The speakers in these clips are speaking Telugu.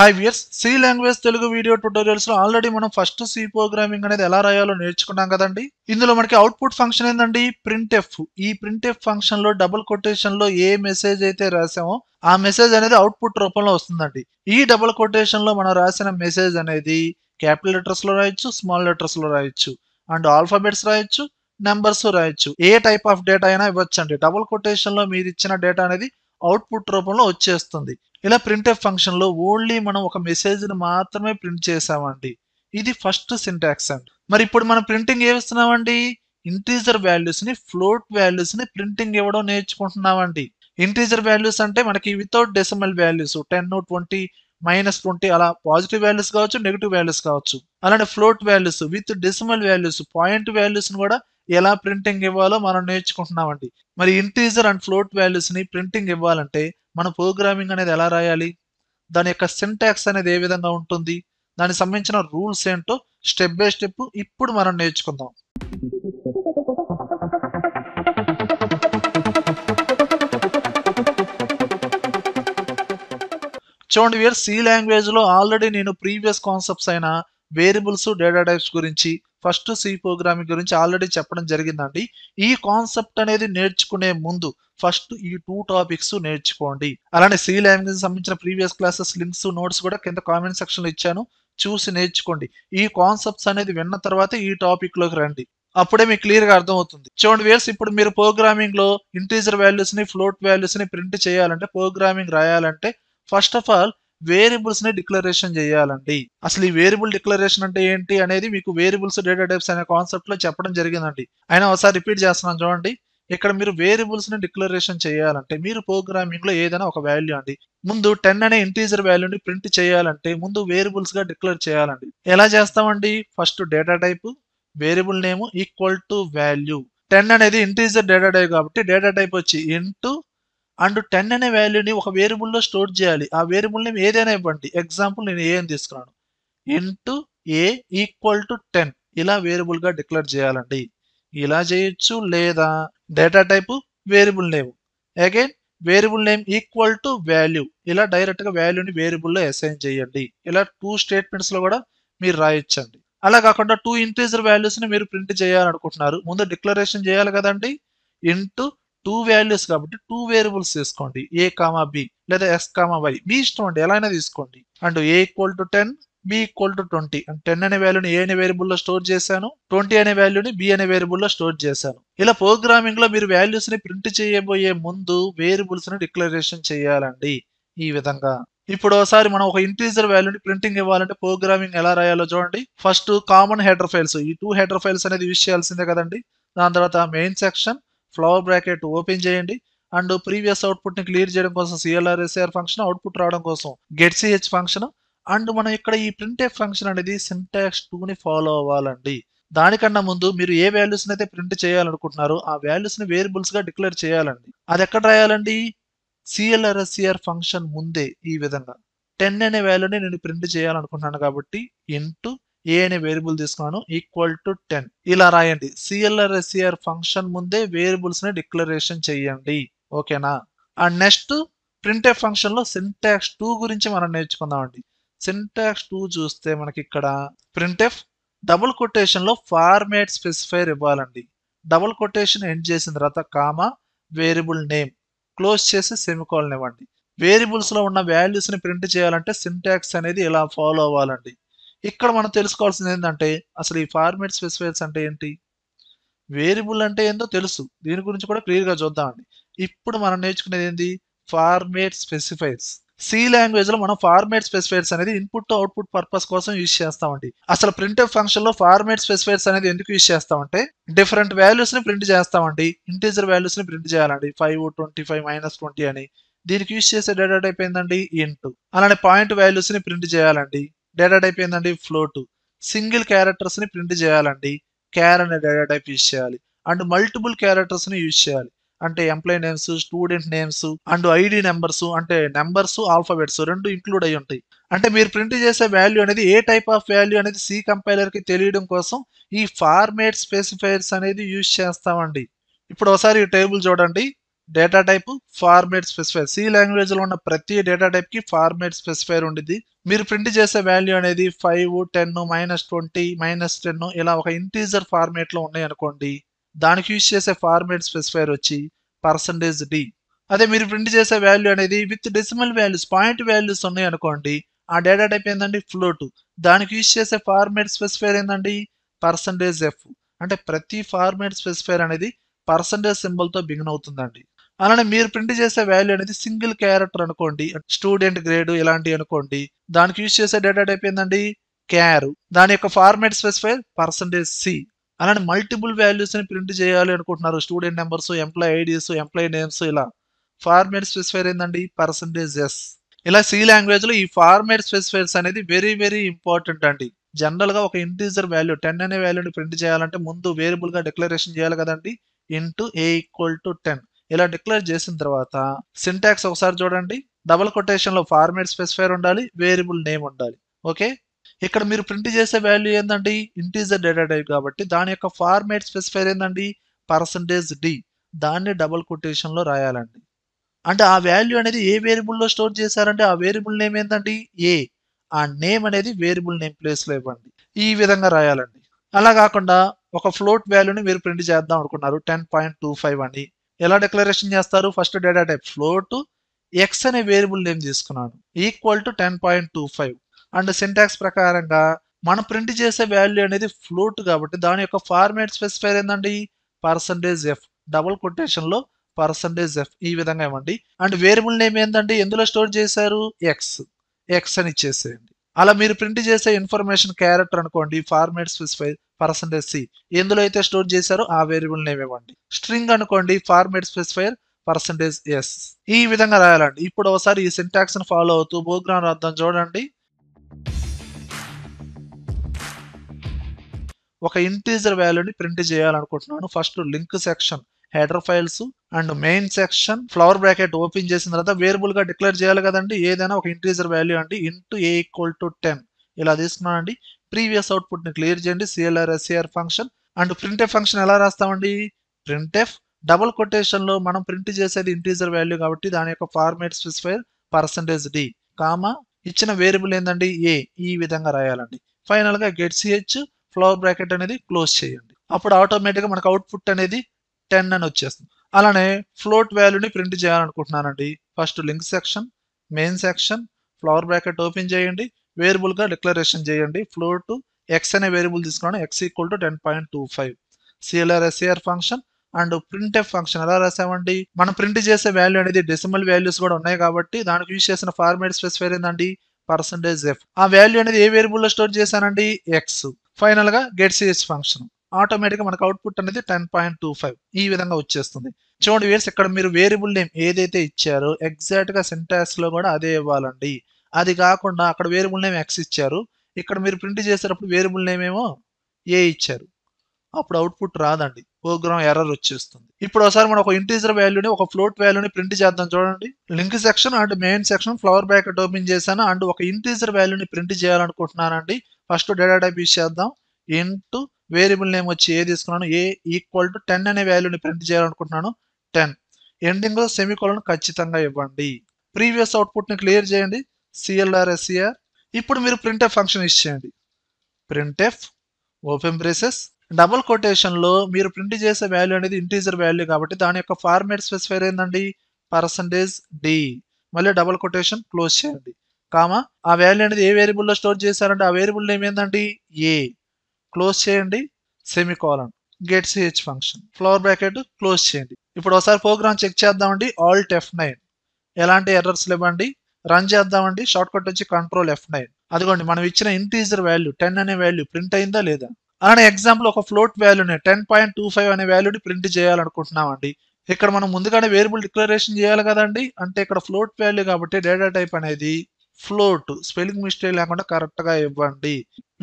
hi viewers C language Telugu video tutorials లో ఆల్రెడీ మనం ఫస్ట్ సి ప్రోగ్రామింగ్ అనేది ఎలా రాయాలో నేర్చుకున్నాం కదండి ఇందులో మనకి అవుట్పుట్ ఫంక్షన్ ఏంటండి ప్రింట్ ఎఫ్ ఈ ప్రింట్ ఎఫ్ ఫంక్షన్ లో డబుల్ కొటేషన్ లో ఏ మెసేజ్ అయితే రాసామో ఆ మెసేజ్ అనేది అవుట్పుట్ రూపంలో వస్తుందండి ఈ డబుల్ కొటేషన్ లో మనం రాసిన మెసేజ్ అనేది క్యాపిటల్ లెటర్స్ లో రాయొచ్చు స్మాల్ లెటర్స్ లో రాయొచ్చు అండ్ ఆల్ఫాబెట్స్ రాయొచ్చు నెంబర్స్ రాయొచ్చు ఏ టైప్ ఆఫ్ డేటా అయినా ఇవ్వచ్చండి డబుల్ కొటేషన్ లో మీరు ఇచ్చిన డేటా అనేది అవుట్పుట్ రూపంలో వచ్చేస్తుంది ఇలా ప్రింట్ఎఫ్ ఫంక్షన్లో ఓన్లీ మనం ఒక మెసేజ్ని మాత్రమే ప్రింట్ చేసామండి ఇది ఫస్ట్ సింటాక్స్ అండి మరి ఇప్పుడు మనం ప్రింటింగ్ ఏమిస్తున్నామండి ఇంటీజర్ ని ఫ్లోట్ ని ప్రింటింగ్ ఇవ్వడం నేర్చుకుంటున్నామండి ఇంటీజర్ వాల్యూస్ అంటే మనకి without decimal values ten twenty minus twenty అలా పాజిటివ్ వాల్యూస్ కావచ్చు నెగిటివ్ వాల్యూస్ కావచ్చు అలానే float values with decimal values point వాల్యూస్ని కూడా ఎలా ప్రింటింగ్ ఇవ్వాలో మనం నేర్చుకుంటున్నామండి మరి ఇంటీజర్ అండ్ ఫ్లోట్ వాల్యూస్ని ప్రింటింగ్ ఇవ్వాలంటే మన ప్రోగ్రామింగ్ అనేది ఎలా రాయాలి దాని యొక్క సింటాక్స్ అనేది ఏ విధంగా ఉంటుంది దానికి సంబంధించిన రూల్స్ ఏంటో స్టెప్ బై స్టెప్ ఇప్పుడు మనం నేర్చుకుందాం చూడండి వీర్ సి లాంగ్వేజ్లో ఆల్రెడీ నేను ప్రీవియస్ కాన్సెప్ట్స్ అయిన వేరియబుల్స్ డేటా టైప్స్ గురించి ఫస్ట్ సి ప్రోగ్రామింగ్ గురించి ఆల్రెడీ చెప్పడం జరిగిందండి ఈ కాన్సెప్ట్ అనేది నేర్చుకునే ముందు ఫస్ట్ ఈ టూ టాపిక్స్ నేర్చుకోండి అలానే సి లాంగ్వేజ్ సంబంధించిన ప్రీవియస్ క్లాసెస్ లింక్స్ నోట్స్ కూడా కింద కామెంట్ లో ఇచ్చాను చూసి నేర్చుకోండి ఈ కాన్సెప్ట్స్ అనేది విన్న తర్వాత ఈ టాపిక్ లోకి రండి అప్పుడే మీకు క్లియర్ గా అర్థమవుతుంది చూడండి వేర్స్ ఇప్పుడు మీరు ప్రోగ్రామింగ్ లో ఇంటీజర్ వాల్యూస్ ని ఫ్లోట్ వాల్యూస్ ని ప్రింట్ చేయాలంటే ప్రోగ్రామింగ్ రాయాలంటే ఫస్ట్ ఆఫ్ ఆల్ వేరియబుల్స్ ని డిక్లరేషన్ చేయాలండి అసలు ఈ వేరియబుల్ డిక్లరేషన్ అంటే ఏంటి అనేది మీకు వేరియబుల్స్ డేటా టైప్స్ అనే కాన్సెప్ట్ లో చెప్పడం జరిగిందండి అయినా ఒకసారి రిపీట్ చేస్తున్నాను చూడండి ఇక్కడ మీరు వేరియబుల్స్ ని డిక్లరేషన్ చేయాలంటే మీరు ప్రోగ్రామింగ్ లో ఏదైనా ఒక వాల్యూ అండి ముందు టెన్ అనే ఇంటీజర్ వాల్యూని ప్రింట్ చేయాలంటే ముందు వేరియబుల్స్ గా డిక్లేర్ చేయాలండి ఎలా చేస్తామండి first data type variable name equal to value ten అనేది ఇంటీజర్ డేటా టైప్ కాబట్టి డేటా టైప్ వచ్చి ఇంటూ అండ్ టెన్ అనే వాల్యూని ఒక వేరియబుల్లో స్టోర్ చేయాలి ఆ వేరియబుల్ నేమ్ ఏదైనా ఇవ్వండి ఎగ్జాంపుల్ నేను ఏ అని తీసుకున్నాను int A equal to ten ఇలా వేరియబుల్గా డిక్లేర్ చేయాలండి ఇలా చేయొచ్చు లేదా data type variable name again variable name equal to value ఇలా డైరెక్ట్గా వాల్యూని వేరియబుల్లో అసైన్ చేయండి ఇలా టూ స్టేట్మెంట్స్లో కూడా మీరు రాయొచ్చండి అలా కాకుండా టూ ఇంటీజర్ వాల్యూస్ని మీరు ప్రింట్ చేయాలనుకుంటున్నారు ముందు డిక్లరేషన్ చేయాలి కదండి ఇంటూ టూ వాల్యూస్ కాబట్టి టూ వేరియబుల్స్ తీసుకోండి ఏ కామా బి లేదా ఎస్ కామా వై మీ ఇష్టం అండి ఎలా అయినా తీసుకోండి and A equal to ten B equal to twenty and ten అనే వాల్యూని ఏ అనే వేరియబుల్లో స్టోర్ చేశాను ట్వంటీ అనే వాల్యూని బి అనే వేరియబుల్లో స్టోర్ చేశాను ఇలా ప్రోగ్రామింగ్ లో మీరు వాల్యూస్ ని ప్రింట్ చేయబోయే ముందు వేరియబుల్స్ ని డిక్లరేషన్ చేయాలండి ఈ విధంగా ఇప్పుడు ఒకసారి మనం ఒక ఇంటీజర్ వాల్యూని ప్రింటింగ్ ఇవ్వాలంటే ప్రోగ్రామింగ్ ఎలా రాయాలో చూడండి ఫస్ట్ కామన్ హెడర్ ఫైల్స్ ఈ టూ హెడర్ ఫైల్స్ అనేది యూజ్ చేయాల్సిందే కదండి దాని తర్వాత main section flower bracket open చేయండి అండ్ ప్రీవియస్ అవుట్పుట్ ని క్లియర్ చేయడం కోసం ఎస్ఆర్ ఫంక్షన్ అవుట్పుట్ రావడం కోసం గెట్ సిహెచ్ ఫంక్షన్ అండ్ మనం ఇక్కడ ఈ ఎఫ్ ఫంక్షన్ అనేది సింటాక్స్ ని ఫాలో అవ్వాలండి దానికన్నా ముందు మీరు ఏ వాల్యూస్ అయితే ప్రింట్ చేయాలనుకుంటున్నారో ఆ వేరియబుల్స్ వేరియబుల్స్గా డిక్లేర్ చేయాలండి అది ఎక్కడ రాయాలండి సిఎల్ఆర్ఎస్సిఆర్ ఫంక్షన్ ముందే ఈ విధంగా టెన్ అనే వాల్యూని నేను ప్రింట్ చేయాలనుకుంటున్నాను కాబట్టి ఇంటూ ఏ అనే వేరియబుల్ తీసుకున్నాను ఈక్వల్ టు టెన్ ఇలా రాయండి సిఎల్ఆర్ఎస్ఈఆర్ ఫంక్షన్ e ముందే వేరియబుల్స్ని డిక్లరేషన్ చేయండి ఓకేనా అండ్ నెక్స్ట్ ప్రింట్ఎఫ్ ఫంక్షన్లో సింటాక్స్ టూ గురించి మనం నేర్చుకుందామండి సింటాక్స్ టూ చూస్తే మనకి ఇక్కడ ప్రింట్ఎఫ్ డబుల్ కొటేషన్లో ఫార్మేట్ స్పెసిఫైర్ ఇవ్వాలండి డబుల్ కొటేషన్ ఎండ్ చేసిన తర్వాత కామా వేరియబుల్ నేమ్ క్లోజ్ చేసి సెమికాల్ని ఇవ్వండి వేరియబుల్స్లో ఉన్న ని ప్రింట్ చేయాలంటే సింటాక్స్ అనేది ఇలా ఫాలో అవ్వాలండి ఇక్కడ మనం తెలుసుకోవాల్సింది ఏంటంటే అసలు ఈ ఫార్మేట్ స్పెసిఫైర్స్ అంటే ఏంటి వేరియబుల్ అంటే ఏందో తెలుసు దీని గురించి కూడా క్లియర్గా చూద్దామండి ఇప్పుడు మనం నేర్చుకునేది ఏంటి ఫార్మేట్ స్పెసిఫైర్స్ సి లాంగ్వేజ్ లో మనం ఫార్మేట్ స్పెసిఫైర్స్ అనేది ఇన్పుట్ టు అవుట్పుట్ పర్పస్ కోసం యూజ్ చేస్తామండి అసలు ప్రింట్ ఫంక్షన్ లో ఫార్మేట్ స్పెసిఫైర్స్ అనేది ఎందుకు యూజ్ చేస్తామంటే డిఫరెంట్ వాల్యూస్ ని ప్రింట్ చేస్తామండి ఇంటీజర్ వాల్యూస్ ని ప్రింట్ చేయాలండి five twenty five minus twenty అని దీనికి యూజ్ చేసే డేటా టైప్ ఏంటండి ఇంటూ అలానే పాయింట్ వాల్యూస్ ని ప్రింట్ చేయాలండి డేటా టైప్ ఏంటండి ఫ్లోట్ సింగిల్ క్యారెక్టర్స్ని ప్రింట్ చేయాలండి క్యార్ అనే డేటా టైప్ యూజ్ చేయాలి అండ్ మల్టిపుల్ క్యారెక్టర్స్ని యూజ్ చేయాలి అంటే employee names student names and ID numbers అంటే నెంబర్స్ ఆల్ఫాబెట్స్ రెండు ఇంక్లూడ్ అయి ఉంటాయి అంటే మీరు ప్రింట్ చేసే వాల్యూ అనేది ఏ టైప్ ఆఫ్ వాల్యూ అనేది సి కంపైలర్కి తెలియడం కోసం ఈ ఫార్మేట్ స్పెసిఫైర్స్ అనేది యూజ్ చేస్తామండి ఇప్పుడు ఒకసారి టేబుల్ చూడండి data type format specifier C లాంగ్వేజ్లో ఉన్న ప్రతి డేటా టైప్కి ఫార్మేట్ స్పెసిఫైర్ ఉండేది మీరు ప్రింట్ చేసే వాల్యూ అనేది five ten minus twenty minus ten ఇలా ఒక ఇంటీజర్ ఫార్మేట్లో ఉన్నాయనుకోండి దానికి యూజ్ చేసే ఫార్మేట్ స్పెసిఫైర్ వచ్చి పర్సంటేజ్ డి అదే మీరు ప్రింట్ చేసే వాల్యూ అనేది with decimal values point values ఉన్నాయి అనుకోండి ఆ డేటా టైప్ ఏంటండి ఫ్లోట్ దానికి యూజ్ చేసే ఫార్మేట్ స్పెసిఫైర్ ఏంటండి పర్సంటేజ్ ఎఫ్ అంటే ప్రతి ఫార్మేట్ స్పెసిఫైర్ అనేది పర్సంటేజ్ సింబల్తో బిగిన్ అవుతుందండి అలానే మీరు ప్రింట్ చేసే వాల్యూ అనేది సింగిల్ క్యారెక్టర్ అనుకోండి స్టూడెంట్ గ్రేడ్ ఇలాంటివి అనుకోండి దానికి యూజ్ చేసే డేటా టైప్ ఏంటండి క్యార్ దాని యొక్క ఫార్మేట్ స్పెసిఫైర్ పర్సంటేజ్ సి అలానే మల్టిపుల్ వాల్యూస్ ని ప్రింట్ చేయాలి అనుకుంటున్నారు student numbers employee IDs employee names ఇలా ఫార్మేట్ స్పెసిఫైర్ ఏంటండి పర్సంటేజ్ ఎస్ ఇలా సి లాంగ్వేజ్ లో ఈ ఫార్మేట్ స్పెసిఫైర్స్ అనేది వెరీ వెరీ ఇంపార్టెంట్ అండి జనరల్ గా ఒక ఇంటీజర్ వాల్యూ టెన్ అనే వాల్యూని ప్రింట్ చేయాలంటే ముందు వేరియబుల్ గా డిక్లరేషన్ చేయాలి కదండి int A equal to ten ఇలా డిక్లేర్ చేసిన తర్వాత సింటాక్స్ ఒకసారి చూడండి డబల్ కొటేషన్ లో ఫార్మేట్ స్పెసిఫైర్ ఉండాలి వేరియబుల్ నేమ్ ఉండాలి ఓకే ఇక్కడ మీరు ప్రింట్ చేసే వాల్యూ ఏంటండి ఇంటీజర్ డేటా టైప్ కాబట్టి దాని యొక్క ఫార్మేట్ స్పెసిఫైర్ ఏంటండి పర్సంటేజ్ డి దాన్ని డబల్ కొటేషన్ లో రాయాలండి అంటే ఆ వాల్యూ అనేది ఏ వేరియబుల్లో స్టోర్ చేశారంటే ఆ వేరియబుల్ నేమ్ ఏంటండి ఏ ఆ నేమ్ అనేది వేరియబుల్ నేమ్ ప్లేస్లో ఇవ్వండి ఈ విధంగా రాయాలండి అలా కాకుండా ఒక ఫ్లోట్ వాల్యూని మీరు ప్రింట్ చేద్దాం అనుకున్నారు టెన్ పాయింట్ టూ ఫైవ్ అని ఎలా డిక్లరేషన్ చేస్తారు first data type float x అనే వేరియబుల్ నేమ్ తీసుకున్నాను equal to ten point two five and syntax ప్రకారంగా మనం ప్రింట్ చేసే వాల్యూ అనేది ఫ్లోట్ కాబట్టి దాని యొక్క ఫార్మేట్ స్పెసిఫైర్ ఏంటండి పర్సంటేజ్ ఎఫ్ డబుల్ కొటేషన్లో పర్సంటేజ్ ఎఫ్ ఈ విధంగా ఇవ్వండి అండ్ వేరియబుల్ నేమ్ ఏంటండి ఎందులో స్టోర్ చేశారు ఎక్స్ ఎక్స్ అని ఇచ్చేసేయండి అలా మీరు ప్రింట్ చేసే ఇన్ఫర్మేషన్ క్యారెక్టర్ అనుకోండి ఫార్మేట్ స్పెసిఫై పర్సంటేజ్ సి ఎందులో అయితే స్టోర్ చేశారో ఆ వేరియబుల్ నేమ్ ఇవ్వండి స్ట్రింగ్ అనుకోండి ఫార్మేట్ స్పెసిఫైర్ పర్సంటేజ్ ఎస్ ఈ విధంగా రాయాలండి ఇప్పుడు ఒకసారి ఈ సింటాక్స్ ఫాలో అవుతూ ప్రోగ్రామ్ రాద్దాం చూడండి ఒక ఇంటీజర్ వాల్యూని ప్రింట్ చేయాలనుకుంటున్నాను first link section header files and main section flower bracket open చేసిన తర్వాత వేరియబుల్ గా డిక్లేర్ చేయాలి కదండి ఏదైనా ఒక ఇంటీజర్ వాల్యూ అండి int A equal to ten ఇలా తీసుకున్నానండి ప్రీవియస్ అవుట్పుట్ని క్లియర్ చేయండి clrscr function and print F function ఎలా రాస్తామండి ఎఫ్ డబుల్ కొటేషన్లో మనం ప్రింట్ చేసేది ఇంటీజర్ వాల్యూ కాబట్టి దాని యొక్క format specifier percentage d comma ఇచ్చిన వేరియబుల్ ఏంటండి ఏ ఈ విధంగా రాయాలండి ఫైనల్గా గెట్ సిహెచ్ ఫ్లవర్ బ్రాకెట్ అనేది క్లోజ్ చేయండి అప్పుడు ఆటోమేటిక్గా మనకు అవుట్పుట్ అనేది టెన్ అని వచ్చేస్తుంది అలానే ఫ్లోట్ వాల్యూని ప్రింట్ చేయాలనుకుంటున్నానండి first link section main section flower bracket open చేయండి వేరియబుల్గా డిక్లరేషన్ చేయండి టు ఎక్స్ అనే వేరియబుల్ తీసుకున్నాను x equal to ten point two five clrscr function and print F function ఎలా రాసామండి మనం ప్రింట్ చేసే వాల్యూ అనేది డెసిమల్ వాల్యూస్ కూడా ఉన్నాయి కాబట్టి దానికి యూజ్ చేసిన ఫార్మేట్ స్పెసిఫైర్ ఏంటండి పర్సంటేజ్ ఎఫ్ ఆ వాల్యూ అనేది ఏ వేరియబుల్లో స్టోర్ చేశానండి ఎక్స్ ఫైనల్ గా గెట్ సిఎస్ ఫంక్షన్ ఆటోమేటిక్ మనకు అవుట్పుట్ అనేది టెన్ పాయింట్ టూ ఫైవ్ ఈ విధంగా వచ్చేస్తుంది చూడండి వేర్స్ ఇక్కడ మీరు వేరియబుల్ నేమ్ ఏదైతే ఇచ్చారో ఎగ్జాక్ట్ గా సింటాక్స్ లో కూడా అదే ఇవ్వాలండి అది కాకుండా అక్కడ వేరియబుల్ నేమ్ ఎక్స్ ఇచ్చారు ఇక్కడ మీరు ప్రింట్ చేసేటప్పుడు వేరియబుల్ నేమ్ ఏమో ఏ ఇచ్చారు అప్పుడు అవుట్పుట్ రాదండి ప్రోగ్రామ్ ఎర్రర్ వచ్చేస్తుంది ఇప్పుడు ఒకసారి మనం ఒక ఇంటీజర్ వాల్యూని ఒక ఫ్లోట్ వాల్యూని ప్రింట్ చేద్దాం చూడండి link section and main section flower bracket open చేశాను అండ్ ఒక ఇంటీజర్ వాల్యూని ప్రింట్ చేయాలనుకుంటున్నానండి ఫస్ట్ డేటా టైప్ యూస్ చేద్దాం ఇంటూ వేరియబుల్ నేమ్ వచ్చి ఏ తీసుకున్నాను ఏ ఈక్వల్ టు టెన్ అనే వాల్యూని ప్రింట్ చేయాలనుకుంటున్నాను టెన్ ఎండింగ్ సెమికోలను ఖచ్చితంగా ఇవ్వండి ప్రీవియస్ అవుట్పుట్ని క్లియర్ చేయండి సిఎల్ఆర్ఎస్ఈఆర్ e ఇప్పుడు మీరు ప్రింట్ఎఫ్ ఫంక్షన్ ఇస్ చేయండి ప్రింట్ఎఫ్ ఓపెన్ బ్రేసెస్ డబుల్ కొటేషన్లో మీరు ప్రింట్ చేసే వాల్యూ అనేది ఇంటీజర్ వాల్యూ కాబట్టి దాని యొక్క ఫార్మేట్ స్పెసిఫైర్ ఏంటండి పర్సంటేజ్ డి మళ్ళీ డబుల్ కొటేషన్ క్లోజ్ చేయండి కామా ఆ వాల్యూ అనేది ఏ వేరియబుల్లో స్టోర్ చేశారంటే ఆ వేరియబుల్ నేమ్ ఏంటండి ఏ క్లోజ్ చేయండి సెమికాలన్ గెట్ సిహెచ్ ఫంక్షన్ ఫ్లవర్ బ్రాకెట్ క్లోజ్ చేయండి ఇప్పుడు ఒకసారి ప్రోగ్రామ్ చెక్ చేద్దామండి ఆల్ట్ ఎఫ్ నైన్ ఎలాంటి ఎర్రర్స్ లేవండి రన్ చేద్దామండి షార్ట్ కట్ వచ్చి కంట్రోల్ ఎఫ్ నైన్ అదిగోండి మనం ఇచ్చిన ఇంటీజర్ వాల్యూ టెన్ అనే వాల్యూ ప్రింట్ అయిందా లేదా అలానే ఎగ్జాంపుల్ ఒక ఫ్లోట్ వాల్యూని టెన్ పాయింట్ టూ ఫైవ్ అనే వాల్యూని ప్రింట్ చేయాలనుకుంటున్నామండి ఇక్కడ మనం ముందుగానే వేరియబుల్ డిక్లరేషన్ చేయాలి కదండి అంటే ఇక్కడ ఫ్లోట్ వాల్యూ కాబట్టి డేటా టైప్ అనేది ఫ్లోట్ స్పెల్లింగ్ మిస్టేక్ లేకుండా కరెక్ట్గా ఇవ్వండి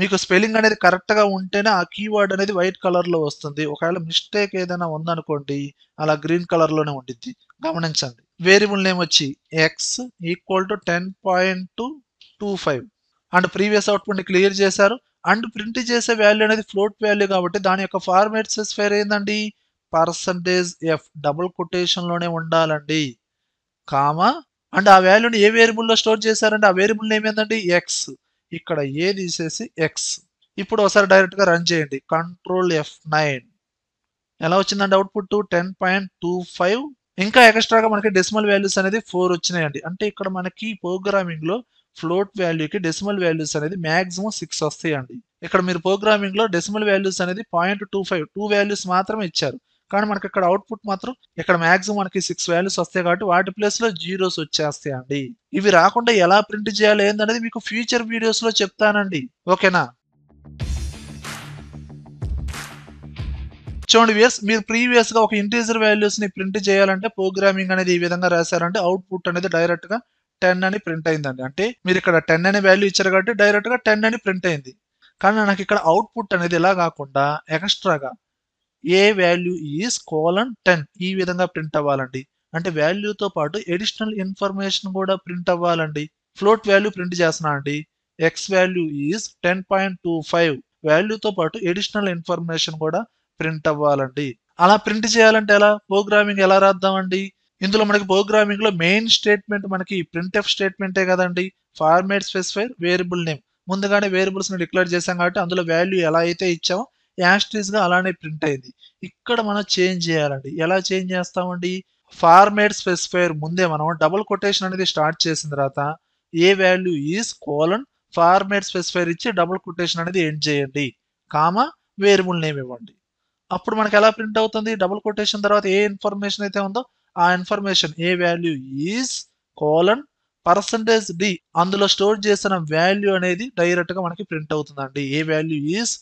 మీకు స్పెల్లింగ్ అనేది కరెక్ట్గా ఉంటేనే ఆ కీవర్డ్ అనేది వైట్ కలర్లో వస్తుంది ఒకవేళ మిస్టేక్ ఏదైనా ఉందనుకోండి అలా గ్రీన్ కలర్లోనే ఉండిద్ది గమనించండి వేరియబుల్ నేమ్ వచ్చి x equal to ten point two two five and previous అవుట్పుట్ని క్లియర్ చేశారు అండ్ ప్రింట్ చేసే వాల్యూ అనేది ఫ్లోట్ వాల్యూ కాబట్టి దాని యొక్క ఫార్మేట్ స్పెసిఫైర్ ఏందండి పర్సంటేజ్ ఎఫ్ డబుల్ కొటేషన్లోనే ఉండాలండి కామా అండ్ ఆ వాల్యూని ఏ వేరియబుల్లో స్టోర్ చేశారంటే ఆ వేరియబుల్ నేమ్ ఏంటండి ఎక్స్ ఇక్కడ ఏ తీసేసి ఎక్స్ ఇప్పుడు ఒకసారి డైరెక్ట్గా రన్ చేయండి కంట్రోల్ ఎఫ్ నైన్ ఎలా వచ్చిందండి output ten point two five ఇంకా ఎక్స్ట్రాగా మనకి డెసిమల్ వాల్యూస్ అనేది ఫోర్ వచ్చినాయండి అంటే ఇక్కడ మనకి ప్రోగ్రామింగ్లో ఫ్లోట్ వాల్యూకి డెసిమల్ వాల్యూస్ అనేది మ్యాక్సిమం సిక్స్ వస్తాయండి ఇక్కడ మీరు ప్రోగ్రామింగ్లో డెసిమల్ వాల్యూస్ అనేది point two five two values మాత్రమే ఇచ్చారు కానీ మనకి ఇక్కడ అవుట్పుట్ మాత్రం ఇక్కడ మాక్సిమం మనకి సిక్స్ వాల్యూస్ వస్తాయి కాబట్టి వాటి ప్లేస్ లో జీరోస్ వచ్చేస్తాయండి ఇవి రాకుండా ఎలా ప్రింట్ చేయాలి ఏందనేది మీకు ఫ్యూచర్ వీడియోస్ లో చెప్తానండి ఓకేనా చూడండి వేస్ మీరు ప్రీవియస్ గా ఒక ఇంటీజర్ వాల్యూస్ ని ప్రింట్ చేయాలంటే ప్రోగ్రామింగ్ అనేది ఈ విధంగా రాశారంటే అవుట్పుట్ అనేది డైరెక్ట్ గా టెన్ అని ప్రింట్ అయిందండి అంటే మీరు ఇక్కడ టెన్ అనే వాల్యూ ఇచ్చారు కాబట్టి డైరెక్ట్ గా టెన్ అని ప్రింట్ అయింది కానీ నాకు ఇక్కడ అవుట్పుట్ అనేది ఇలా కాకుండా ఎక్స్ట్రాగా a value is colon ten ఈ విధంగా ప్రింట్ అవ్వాలండి అంటే వాల్యూతో పాటు ఎడిషనల్ ఇన్ఫర్మేషన్ కూడా ప్రింట్ అవ్వాలండి ఫ్లోట్ వాల్యూ ప్రింట్ చేస్తున్నా అండి x value is ten point two five వాల్యూతో పాటు ఎడిషనల్ ఇన్ఫర్మేషన్ కూడా ప్రింట్ అవ్వాలండి అలా ప్రింట్ చేయాలంటే ఎలా ప్రోగ్రామింగ్ ఎలా రాద్దామండి ఇందులో మనకి ప్రోగ్రామింగ్ లో మెయిన్ స్టేట్మెంట్ మనకి ప్రింట్ ఎఫ్ స్టేట్మెంటే కదండి ఫార్మేట్ స్పెసిఫైర్ వేరియబుల్ నేమ్ ముందుగానే వేరియబుల్స్ ని డిక్లేర్ చేసాం కాబట్టి అందులో వాల్యూ ఎలా అయితే ఇచ్చామో యాస్ట్రీస్ గా అలానే ప్రింట్ అయింది ఇక్కడ మనం చేంజ్ చేయాలండి ఎలా చేంజ్ చేస్తామండి ఫార్మేట్ స్పెసిఫైర్ ముందే మనం డబుల్ కొటేషన్ అనేది స్టార్ట్ చేసిన తర్వాత a value is colon format specifier ఇచ్చి డబుల్ కొటేషన్ అనేది ఎండ్ చేయండి కామా వేరియబుల్ నేమ్ ఇవ్వండి అప్పుడు మనకి ఎలా ప్రింట్ అవుతుంది డబుల్ కొటేషన్ తర్వాత ఏ ఇన్ఫర్మేషన్ అయితే ఉందో ఆ information a value is colon percentage d అందులో స్టోర్ చేసిన వాల్యూ అనేది డైరెక్ట్గా మనకి ప్రింట్ అవుతుందండి a value is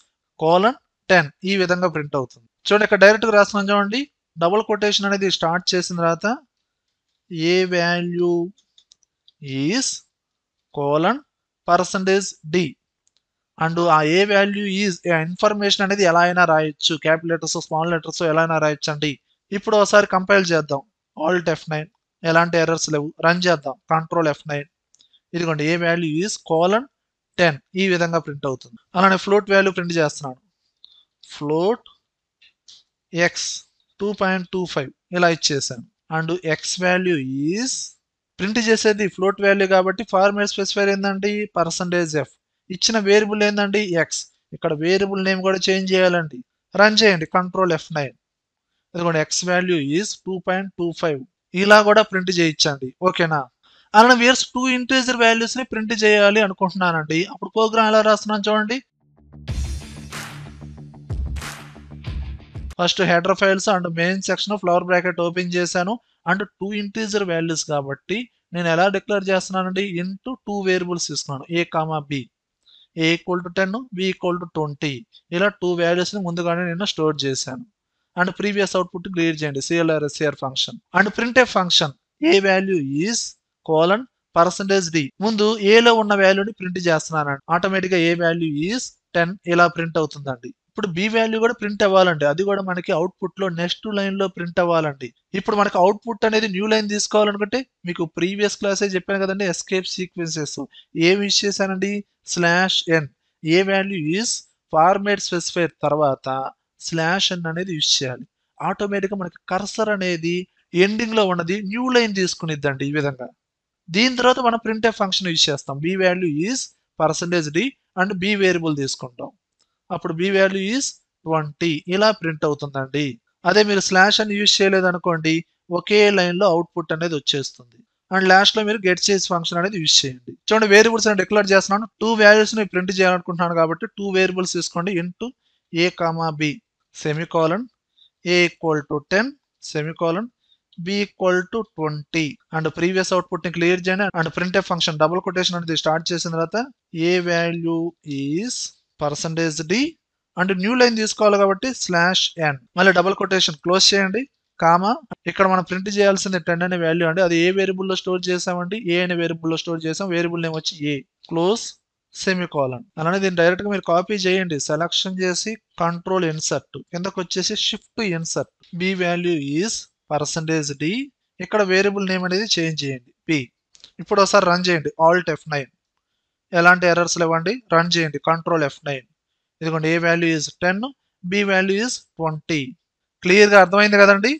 colon ten ఈ విధంగా ప్రింట్ అవుతుంది చూడండి ఇక్కడ డైరెక్ట్గా రాస్తున్నాం చూడండి డబుల్ కొటేషన్ అనేది స్టార్ట్ చేసిన తర్వాత a value is colon percentage D and ఆ ఏ వాల్యూ ఈజ్ ఇన్ఫర్మేషన్ అనేది ఎలా అయినా రాయొచ్చు క్యాపిటల్ లెటర్స్ స్మాల్ లెటర్స్ ఎలా అయినా రాయొచ్చు అండి ఇప్పుడు ఒకసారి కంపైల్ చేద్దాం ఆల్ట్ ఎఫ్ నైన్ ఎలాంటి ఎర్రర్స్ లేవు రన్ చేద్దాం కంట్రోల్ ఎఫ్ నైన్ ఇదిగోండి ఏ వాల్యూ ఈజ్ కోలన్ టెన్ ఈ విధంగా ప్రింట్ అవుతుంది అలానే ఫ్లోట్ వాల్యూ ప్రింట్ చేస్తున్నాను float x two point two five ఇలా ఇచ్చేసాను and x value is print చేసేది ఫ్లోట్ వాల్యూ కాబట్టి ఫార్మేట్ స్పెసిఫైర్ ఏంటంటే పర్సంటేజ్ ఎఫ్ ఇచ్చిన వేరియబుల్ ఏంటండి ఎక్స్ ఇక్కడ వేరియబుల్ నేమ్ కూడా చేంజ్ చేయాలండి రన్ చేయండి కంట్రోల్ ఎఫ్ నైన్ ఇదిగోండి x value is two point two five ఇలా కూడా ప్రింట్ చేయించండి ఓకేనా అలానే వేర్స్ టూ ఇంటీజర్ వాల్యూస్ని ప్రింట్ చేయాలి అనుకుంటున్నానండి అప్పుడు ప్రోగ్రామ్ ఎలా రాస్తున్నాను చూడండి first header files and main section flower bracket open చేశాను అండ్ టూ ఇంటీజర్ వాల్యూస్ కాబట్టి నేను ఎలా డిక్లేర్ చేస్తున్నానండి ఇంటూ టూ వేరియబుల్స్ తీసుకున్నాను a comma b a equal to ten B equal to twenty ఇలా టూ వాల్యూస్ని ముందుగానే నేను స్టోర్ చేశాను అండ్ ప్రీవియస్ అవుట్పుట్ క్లియర్ చేయండి clrscr function and a function a value is colon percentage d ముందు ఏలో ఉన్న వాల్యూని ప్రింట్ చేస్తున్నాను ఆటోమేటిక్గా ఏ వాల్యూ ఈజ్ టెన్ ఇలా ప్రింట్ అవుతుందండి ఇప్పుడు బి వాల్యూ కూడా ప్రింట్ అవ్వాలండి అది కూడా మనకి అవుట్పుట్ లో నెక్స్ట్ లైన్ లో ప్రింట్ అవ్వాలండి ఇప్పుడు మనకి అవుట్పుట్ అనేది న్యూ లైన్ తీసుకోవాలనుకుంటే మీకు ప్రీవియస్ క్లాసే చెప్పాను కదండి ఎస్కేప్ సీక్వెన్సెస్ ఏం యూజ్ చేశానండి slash n a value is format specifier తర్వాత స్లాష్ ఎన్ అనేది యూజ్ చేయాలి ఆటోమేటిక్గా మనకి కర్సర్ అనేది ఎండింగ్లో ఉన్నది న్యూ లైన్ తీసుకునిద్దండి ఈ విధంగా దీని తర్వాత మనం ప్రింట్ ఫంక్షన్ యూజ్ చేస్తాం b value is percentage D and b variable తీసుకుంటాం అప్పుడు బి వాల్యూ ఈజ్ ట్వంటీ ఇలా ప్రింట్ అవుతుందండి అదే మీరు స్లాష్ అని యూజ్ చేయలేదనుకోండి ఒకే లైన్లో అవుట్పుట్ అనేది వచ్చేస్తుంది అండ్ లాస్ట్లో మీరు గెట్ చేసి ఫంక్షన్ అనేది యూజ్ చేయండి చూడండి వేరియబుల్స్ నేను డిక్లేర్ చేస్తున్నాను టూ వాల్యూస్ని ప్రింట్ చేయాలనుకుంటున్నాను కాబట్టి టూ వేరియబుల్స్ తీసుకోండి int a comma b semicolon a equal to ten semicolon b equal to twenty and previous అవుట్పుట్ని క్లియర్ చేయండి and print function double quotation అనేది స్టార్ట్ చేసిన తర్వాత a value is percentage D and new line తీసుకోవాలి కాబట్టి స్లాష్ ఎన్ మళ్ళీ డబుల్ కొటేషన్ క్లోజ్ చేయండి కామా ఇక్కడ మనం ప్రింట్ చేయాల్సింది టెన్ అనే వాల్యూ అండి అది ఏ వేరియబుల్లో స్టోర్ చేసామండి ఏ అనే వేరియబుల్లో స్టోర్ చేసాం వేరియబుల్ నేమ్ వచ్చి ఏ క్లోజ్ సెమీ కాలన్ అలానే దీన్ని డైరెక్ట్ గా మీరు కాపీ చేయండి సెలక్షన్ చేసి కంట్రోల్ ఇన్సర్ట్ కిందకు వచ్చేసి shift insert B value is percentage D ఇక్కడ వేరియబుల్ నేమ్ అనేది చేంజ్ చేయండి పి ఇప్పుడు ఒకసారి రన్ చేయండి ఆల్ టెఫ్ నైన్ ఎలాంటి ఎర్రర్స్ ఇవ్వండి రన్ చేయండి కంట్రోల్ ఎఫ్ నైన్ ఇదిగోండి ఏ value is ten B value is twenty క్లియర్గా అర్థమైంది కదండి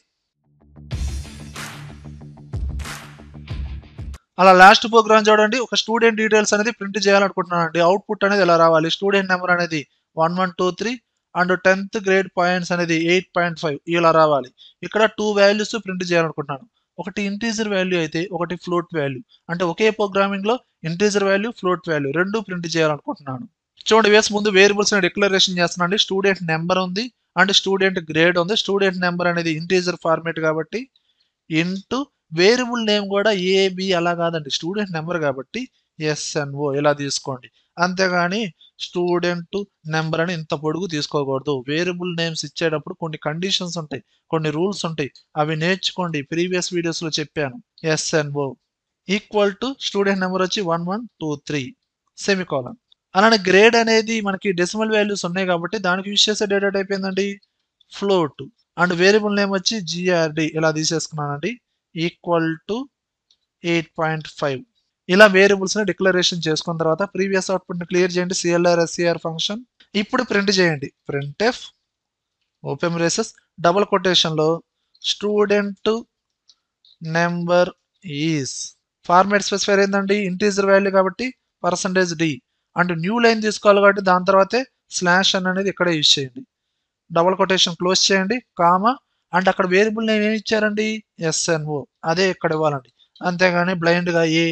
అలా లాస్ట్ ప్రోగ్రామ్ చూడండి ఒక స్టూడెంట్ డీటెయిల్స్ అనేది ప్రింట్ చేయాలనుకుంటున్నానండి అవుట్పుట్ అనేది ఎలా రావాలి స్టూడెంట్ నెంబర్ అనేది one one two three and tenth grade points అనేది ఎయిట్ పాయింట్ ఫైవ్ ఇలా రావాలి ఇక్కడ టూ వాల్యూస్ ప్రింట్ చేయాలనుకుంటున్నాను ఒకటి ఇంటీజర్ వాల్యూ అయితే ఒకటి ఫ్లోట్ వాల్యూ అంటే ఒకే ప్రోగ్రామింగ్లో ఇంటీజర్ వాల్యూ ఫ్లోట్ వాల్యూ రెండు ప్రింట్ చేయాలనుకుంటున్నాను చూడండి వేసి ముందు వేరియబుల్స్ డిక్లరేషన్ చేస్తున్నాను స్టూడెంట్ నెంబర్ ఉంది అండ్ స్టూడెంట్ గ్రేడ్ ఉంది స్టూడెంట్ నెంబర్ అనేది ఇంటీజర్ ఫార్మేట్ కాబట్టి ఇంటూ వేరియబుల్ నేమ్ కూడా ఏబి అలా కాదండి స్టూడెంట్ నెంబర్ కాబట్టి ఎస్ఎన్ఓ ఇలా తీసుకోండి అంతేగాని స్టూడెంట్ నెంబర్ అని ఇంత పొడుగు తీసుకోకూడదు వేరియబుల్ నేమ్స్ ఇచ్చేటప్పుడు కొన్ని కండిషన్స్ ఉంటాయి కొన్ని రూల్స్ ఉంటాయి అవి నేర్చుకోండి ప్రీవియస్ వీడియోస్లో చెప్పాను SNO equal to student number వచ్చి one one two three semicolon అలానే గ్రేడ్ అనేది మనకి డెసిమల్ వాల్యూస్ ఉన్నాయి కాబట్టి దానికి యూజ్ చేసే డేటా టైప్ ఏంటండి ఫ్లోట్ అండ్ వేరియబుల్ నేమ్ వచ్చి జిఆర్డి ఇలా తీసేసుకున్నానండి equal to eight point five ఇలా వేరియబుల్స్ని డిక్లరేషన్ చేసుకున్న తర్వాత ప్రీవియస్ అవుట్పుట్ని క్లియర్ చేయండి సిఎల్ఆర్ ఎస్ఈఆర్ ఫంక్షన్ ఇప్పుడు ప్రింట్ చేయండి print F open braces double కొటేషన్లో student number is format specifier ఏంటండి ఇంటీజర్ వాల్యూ కాబట్టి percentage D and new line తీసుకోవాలి కాబట్టి దాని తర్వాతే స్లాష్ అని అనేది ఇక్కడ యూజ్ చేయండి డబల్ కొటేషన్ క్లోజ్ చేయండి కామా అండ్ అక్కడ వేరియబుల్ నేను ఏమి ఇచ్చారండి ఎస్ఎన్ఓ అదే ఇక్కడ ఇవ్వాలండి అంతేగాని బ్లైండ్గా ఏ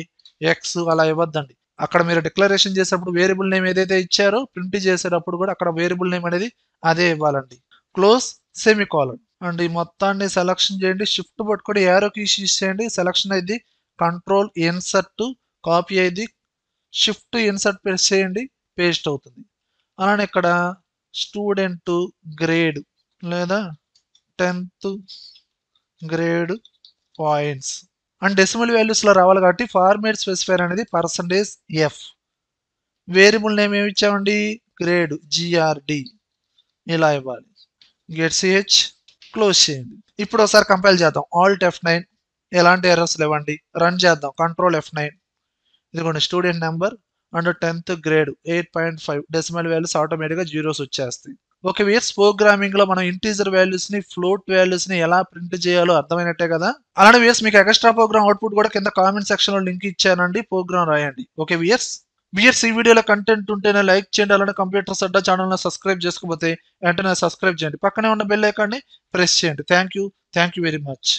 ఎక్స్ అలా ఇవ్వద్దండి అక్కడ మీరు డిక్లరేషన్ చేసేటప్పుడు వేరియబుల్ నేమ్ ఏదైతే ఇచ్చారో ప్రింట్ చేసేటప్పుడు కూడా అక్కడ వేరియబుల్ నేమ్ అనేది అదే ఇవ్వాలండి క్లోజ్ సెమీ కాలన్ అండ్ ఈ మొత్తాన్ని సెలక్షన్ చేయండి షిఫ్ట్ పట్టుకొని ఏరో కీస్ చేయండి సెలక్షన్ అయింది కంట్రోల్ ఇన్సర్ట్ కాపీ అయింది షిఫ్ట్ ఇన్సర్ట్ ప్రెస్ చేయండి పేస్ట్ అవుతుంది అలానే ఇక్కడ స్టూడెంట్ గ్రేడ్ లేదా tenth grade points and decimal వాల్యూస్లో రావాలి కాబట్టి ఫార్మేట్ స్పెసిఫైర్ అనేది పర్సంటేజ్ ఎఫ్ వేరియబుల్ నేమ్ ఏమి ఇచ్చామండి గ్రేడ్ జిఆర్డి ఇలా ఇవ్వాలి గెట్ సిహెచ్ క్లోజ్ చేయండి ఇప్పుడు ఒకసారి కంపైల్ చేద్దాం ఆల్ట్ ఎఫ్ నైన్ ఎలాంటి ఎర్రస్ లేవండి రన్ చేద్దాం కంట్రోల్ ఎఫ్ నైన్ ఇదిగోండి student number and tenth grade eight point five decimal values ఆటోమేటిక్గా జీరోస్ వచ్చేస్తాయి ఒక ప్రోగ్రామింగ్ ప్రోగ్రామింగ్లో మనం ఇంటీజర్ ని ఫ్లోట్ ని ఎలా ప్రింట్ చేయాలో అర్థమైనట్టే కదా అలానే వేస్ మీకు ఎక్స్ట్రా ప్రోగ్రామ్ అవుట్పుట్ కూడా కింద కామెంట్ సెక్షన్లో లింక్ ఇచ్చానండి ప్రోగ్రామ్ రాయండి ఓకే వియర్స్ వియర్స్ ఈ వీడియోలో కంటెంట్ ఉంటేనే లైక్ చేయండి అలానే సడ్డా అడ్డా ఛానల్ని సబ్స్క్రైబ్ చేసుకోకపోతే వెంటనే సబ్స్క్రైబ్ చేయండి పక్కనే ఉన్న బెల్ ఐకాన్ని ప్రెస్ చేయండి thank you thank you very much